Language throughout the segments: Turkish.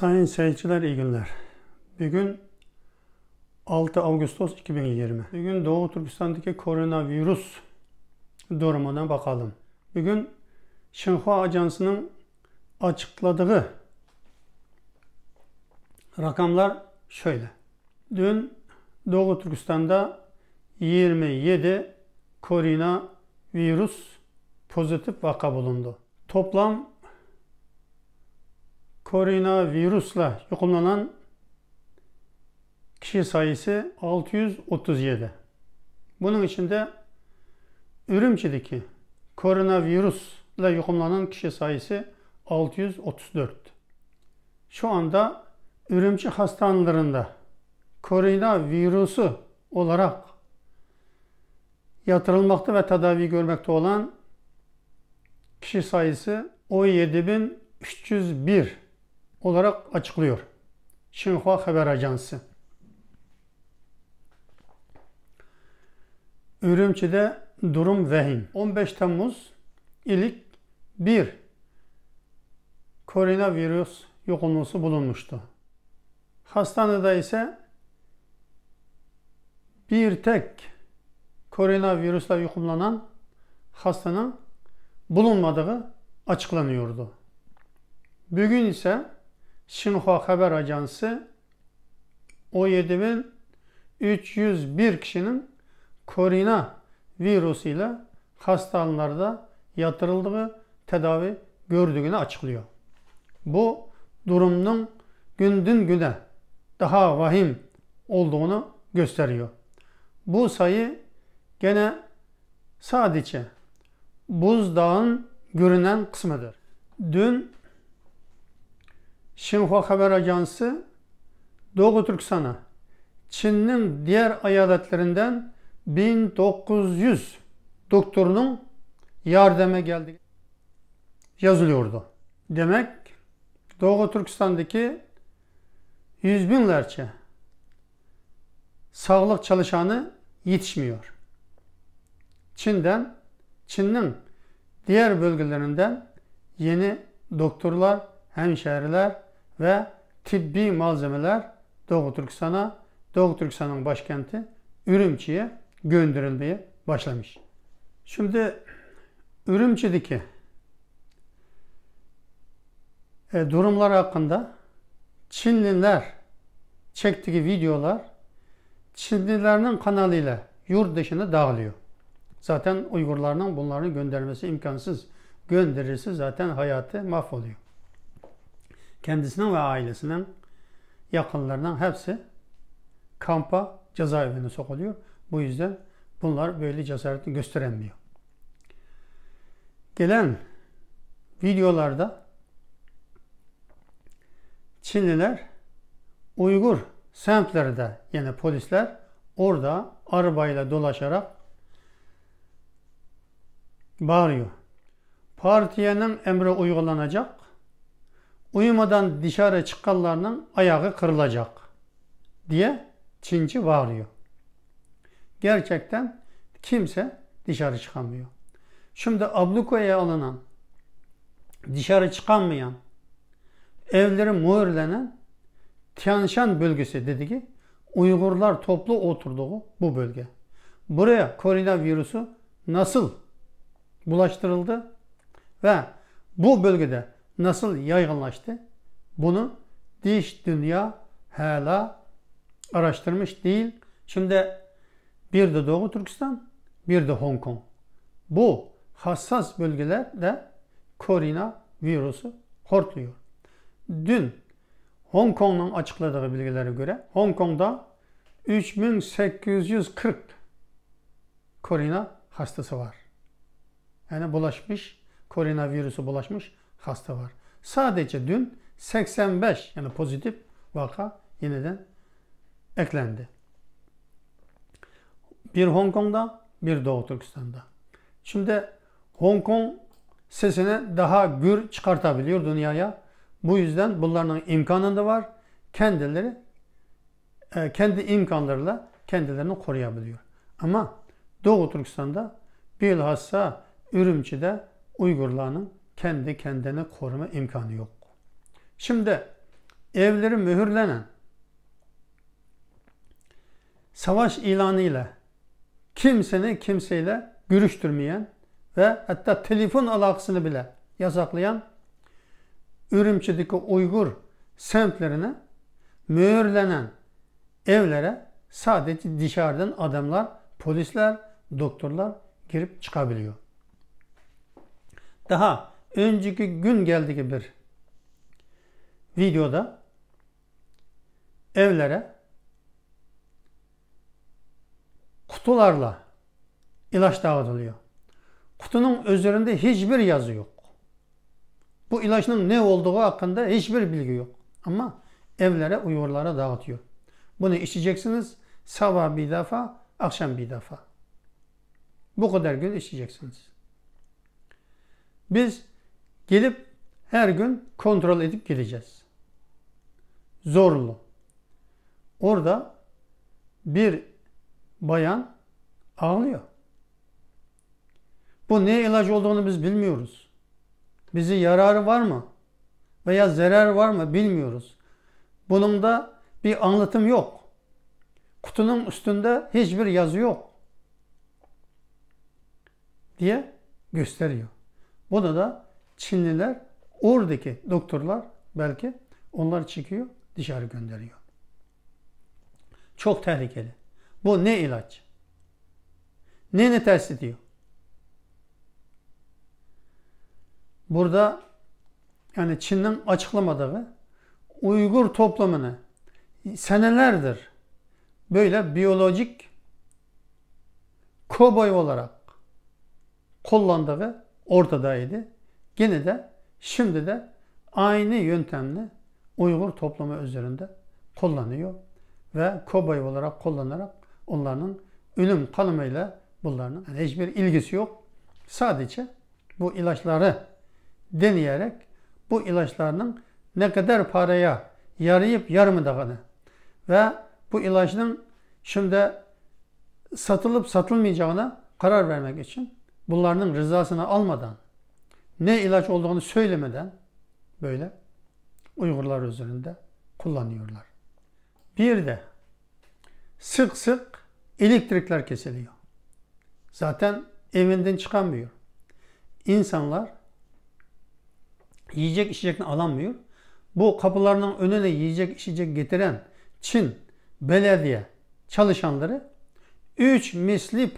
Sayın seyirciler iyi günler. Bugün 6 Ağustos 2020. Bugün Doğu Türkistan'daki koronavirüs durumuna bakalım. Bugün Xinhua Ajansı'nın açıkladığı rakamlar şöyle. Dün Doğu Türkistan'da 27 koronavirüs pozitif vaka bulundu. Toplam koronavirüsle yukumlanan kişi sayısı 637. Bunun içinde Ürümçi'deki koronavirüsle yukumlanan kişi sayısı 634. Şu anda Ürümçi hastanelerinde koronavirüsü olarak yatırılmakta ve tedavi görmekte olan kişi sayısı 17.301 olarak açıklıyor. Şinhua Haber Ajansı. Ürümçi'de durum vehim. 15 Temmuz ilik 1 koronavirüs yoğunluğu bulunmuştu. Hastanede ise bir tek koronavirüsle yukumlanan hastanın bulunmadığı açıklanıyordu. Bugün ise Şinhua Haber Ajansı 17.301 kişinin korona virusuyla hastanelerde yatırıldığı tedavi gördüğünü açıklıyor. Bu durumun günden güne daha vahim olduğunu gösteriyor. Bu sayı gene sadece buzdağın görünen kısmıdır. Dün Xinhua Haber Ajansı Doğu Türkistan'a Çin'nin diğer eyaletlerinden 1900 doktorunun yardıma geldi yazılıyordu. Demek Doğu Türkistan'daki yüz binlerce sağlık çalışanı yetişmiyor. Çin'den, Çin'in diğer bölgelerinden yeni doktorlar, hemşehriler ve tibbi malzemeler Doğu Türkistan'a, Doğu Türkistan'ın başkenti Ürümçi'ye gönderilmeye başlamış. Şimdi Ürümçi'deki e, durumlar hakkında Çinliler çektiği videolar Çinlilerin kanalıyla yurt dışına dağılıyor. Zaten Uygurlarının bunların göndermesi imkansız. Gönderirse zaten hayatı mahvoluyor kendisinin ve ailesinin yakınlarından hepsi kampa cezaevine sokuluyor. Bu yüzden bunlar böyle cesareti gösteremiyor. Gelen videolarda Çinliler Uygur semtlerde yani polisler orada arabayla dolaşarak bağırıyor. Partiyenin emri uygulanacak uyumadan dışarı çıkanlarının ayağı kırılacak diye Çinci bağırıyor. Gerçekten kimse dışarı çıkamıyor. Şimdi ablukoya alınan, dışarı çıkamayan, evleri muğurlenen Tianshan bölgesi dedi ki Uygurlar toplu oturduğu bu bölge. Buraya koronavirüsü nasıl bulaştırıldı ve bu bölgede nasıl yaygınlaştı? Bunu diş dünya hala araştırmış değil. Şimdi bir de Doğu Türkistan, bir de Hong Kong. Bu hassas bölgelerde korona virüsü hortluyor. Dün Hong Kong'un açıkladığı bilgilere göre Hong Kong'da 3840 korona hastası var. Yani bulaşmış, korona virüsü bulaşmış hasta var. Sadece dün 85 yani pozitif vaka yeniden eklendi. Bir Hong Kong'da, bir Doğu Türkistan'da. Şimdi Hong Kong sesini daha gür çıkartabiliyor dünyaya. Bu yüzden bunların imkanında var. Kendileri e, kendi imkanlarıyla kendilerini koruyabiliyor. Ama Doğu Türkistan'da bilhassa Ürümçi'de Uygurların kendi kendini koruma imkanı yok. Şimdi evleri mühürlenen savaş ilanıyla kimsenin kimseyle görüştürmeyen ve hatta telefon alakasını bile yasaklayan Ürümçi'deki Uygur semtlerine mühürlenen evlere sadece dışarıdan adamlar, polisler, doktorlar girip çıkabiliyor. Daha önceki gün geldiği bir videoda evlere kutularla ilaç dağıtılıyor. Kutunun üzerinde hiçbir yazı yok. Bu ilaçın ne olduğu hakkında hiçbir bilgi yok. Ama evlere, uyurlara dağıtıyor. Bunu içeceksiniz sabah bir defa, akşam bir defa. Bu kadar gün içeceksiniz. Biz Gelip her gün kontrol edip gideceğiz. Zorlu. Orada bir bayan ağlıyor. Bu ne ilaç olduğunu biz bilmiyoruz. Bizi yararı var mı? Veya zarar var mı bilmiyoruz. Bunun da bir anlatım yok. Kutunun üstünde hiçbir yazı yok. Diye gösteriyor. Bunu da Çinliler oradaki doktorlar belki onlar çıkıyor dışarı gönderiyor. Çok tehlikeli. Bu ne ilaç? Ne ne ters ediyor? Burada yani Çin'den açıklamadığı Uygur toplumunu senelerdir böyle biyolojik kobay olarak kullandığı ortadaydı. Gene de şimdi de aynı yöntemle Uygur toplumu üzerinde kullanıyor ve kobay olarak kullanarak onların ölüm kalımıyla bunların yani hiçbir ilgisi yok. Sadece bu ilaçları deneyerek bu ilaçlarının ne kadar paraya yarayıp yarmadığını ve bu ilaçın şimdi satılıp satılmayacağına karar vermek için bunların rızasını almadan ne ilaç olduğunu söylemeden böyle Uygurlar üzerinde kullanıyorlar. Bir de sık sık elektrikler kesiliyor. Zaten evinden çıkamıyor. İnsanlar yiyecek içecekini alamıyor. Bu kapılarının önüne yiyecek içecek getiren Çin belediye çalışanları 3 misli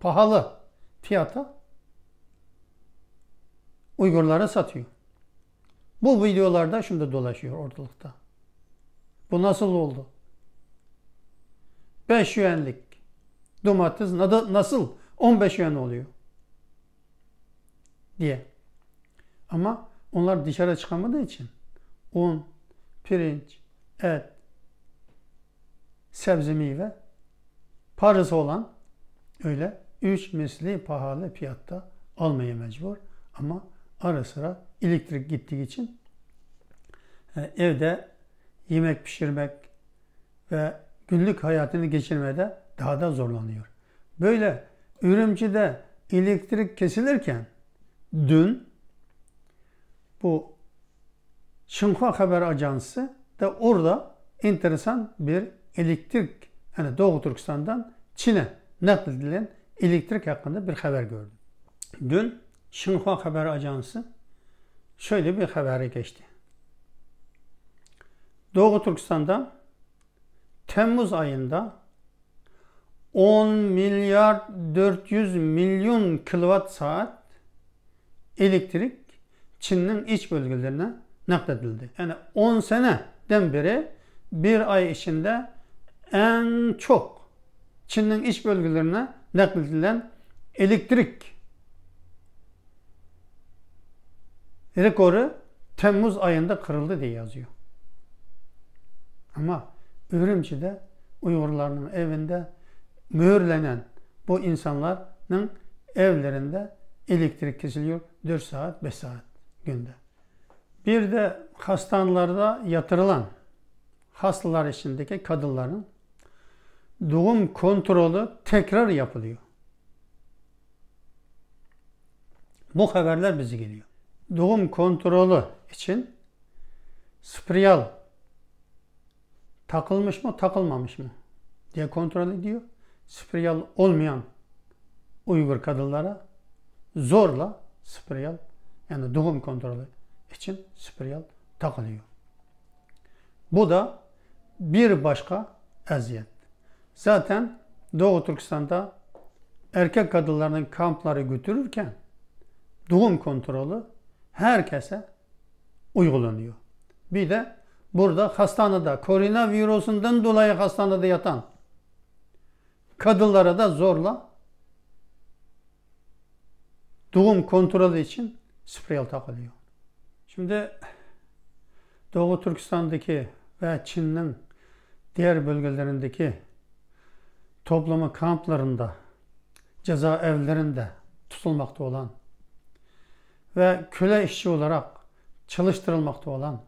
pahalı fiyata Uygurlara satıyor. Bu videolarda şimdi dolaşıyor ortalıkta. Bu nasıl oldu? 5 yuanlık domates nasıl 15 yuan oluyor? Diye. Ama onlar dışarı çıkamadığı için un, pirinç, et, sebze meyve parası olan öyle 3 misli pahalı fiyatta almaya mecbur ama ara sıra elektrik gittiği için e, evde yemek pişirmek ve günlük hayatını geçirmede daha da zorlanıyor. Böyle Ürümçi'de elektrik kesilirken dün bu Şinhua Haber Ajansı da orada enteresan bir elektrik yani Doğu Türkistan'dan Çin'e nakledilen elektrik hakkında bir haber gördüm. Dün Şinhua Haber Ajansı şöyle bir haberi geçti. Doğu Türkistan'da Temmuz ayında 10 milyar 400 milyon kilowatt saat elektrik Çin'in iç bölgelerine nakledildi. Yani 10 seneden beri bir ay içinde en çok Çin'in iç bölgelerine nakledilen elektrik rekoru Temmuz ayında kırıldı diye yazıyor. Ama Ürümçi'de Uygurlarının evinde mühürlenen bu insanların evlerinde elektrik kesiliyor 4 saat 5 saat günde. Bir de hastanelerde yatırılan hastalar içindeki kadınların doğum kontrolü tekrar yapılıyor. Bu haberler bizi geliyor doğum kontrolü için spriyal takılmış mı takılmamış mı diye kontrol ediyor. Spriyal olmayan Uygur kadınlara zorla spriyal yani doğum kontrolü için spriyal takılıyor. Bu da bir başka eziyet. Zaten Doğu Türkistan'da erkek kadınların kampları götürürken doğum kontrolü herkese uygulanıyor. Bir de burada hastanede koronavirüsünden dolayı hastanede yatan kadınlara da zorla doğum kontrolü için spreyel takılıyor. Şimdi Doğu Türkistan'daki ve Çin'in diğer bölgelerindeki toplama kamplarında, cezaevlerinde tutulmakta olan ve köle işçi olarak çalıştırılmakta olan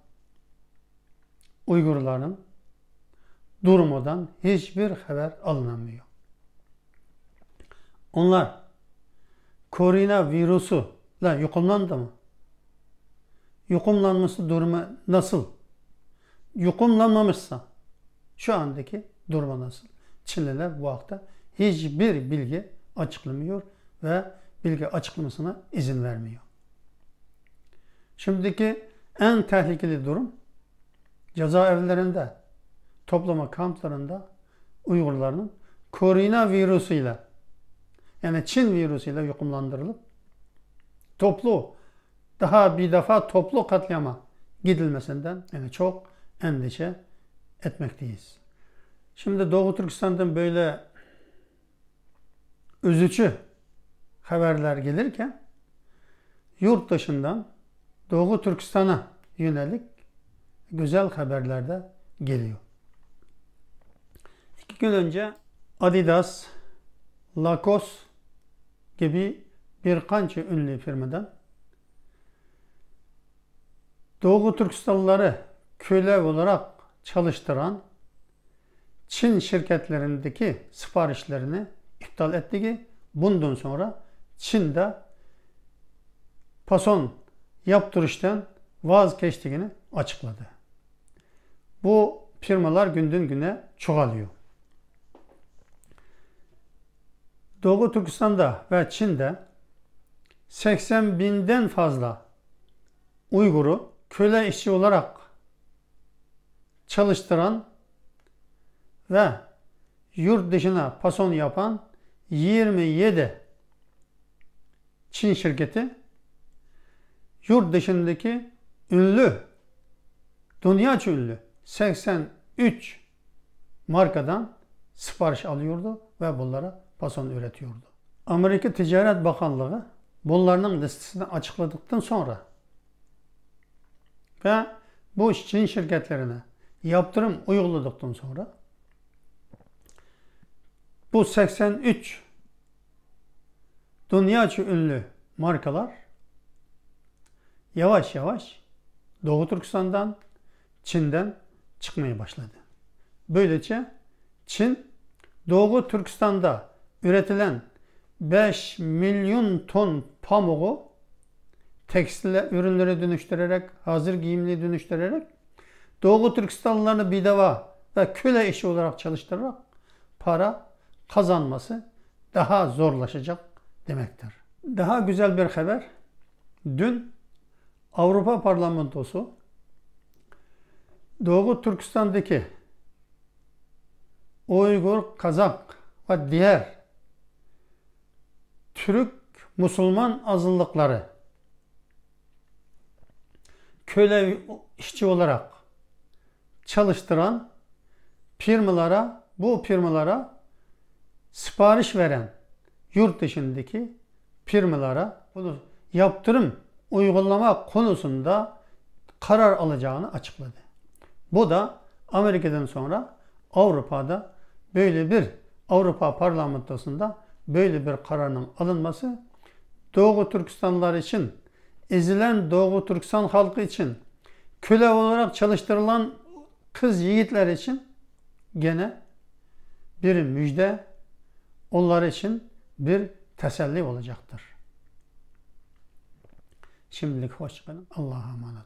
Uygurların durumundan hiçbir haber alınamıyor. Onlar korona virüsü la yukumlandı mı? Yukumlanması durumu nasıl? Yukumlanmamışsa şu andaki durumu nasıl? Çinliler bu hakta hiçbir bilgi açıklamıyor ve bilgi açıklamasına izin vermiyor. Şimdiki en tehlikeli durum cezaevlerinde, toplama kamplarında Uygurların korona virüsüyle yani Çin virüsüyle yokumlandırılıp toplu daha bir defa toplu katliama gidilmesinden yani çok endişe etmekteyiz. Şimdi Doğu Türkistan'dan böyle üzücü haberler gelirken yurt dışından Doğu Türkistan'a yönelik güzel haberler de geliyor. İki gün önce Adidas, Lacoste gibi birkaç ünlü firmadan Doğu Türkistanlıları köle olarak çalıştıran Çin şirketlerindeki siparişlerini iptal etti ki bundan sonra Çin'de pason yaptırıştan vazgeçtiğini açıkladı. Bu firmalar günden güne çoğalıyor. Doğu Türkistan'da ve Çin'de 80 binden fazla Uygur'u köle işçi olarak çalıştıran ve yurt dışına pason yapan 27 Çin şirketi yurt dışındaki ünlü, dünya ünlü 83 markadan sipariş alıyordu ve bunlara fason üretiyordu. Amerika Ticaret Bakanlığı bunların listesini açıkladıktan sonra ve bu Çin şirketlerine yaptırım uyguladıktan sonra bu 83 dünyaçı ünlü markalar yavaş yavaş Doğu Türkistan'dan, Çin'den çıkmaya başladı. Böylece Çin Doğu Türkistan'da üretilen 5 milyon ton pamuğu tekstil ürünlere dönüştürerek, hazır giyimli dönüştürerek Doğu Türkistanlılarını bidava ve köle işi olarak çalıştırarak para kazanması daha zorlaşacak demektir. Daha güzel bir haber. Dün Avrupa Parlamentosu Doğu Türkistan'daki Uygur, Kazak ve diğer Türk Müslüman azınlıkları köle işçi olarak çalıştıran firmalara, bu firmalara sipariş veren yurt dışındaki firmalara bunu yaptırım uygulama konusunda karar alacağını açıkladı. Bu da Amerika'dan sonra Avrupa'da böyle bir Avrupa parlamentosunda böyle bir kararın alınması Doğu Türkistanlar için, ezilen Doğu Türkistan halkı için, köle olarak çalıştırılan kız yiğitler için gene bir müjde, onlar için bir teselli olacaktır. Şimdilik hoşçakalın. Allah'a emanet olun.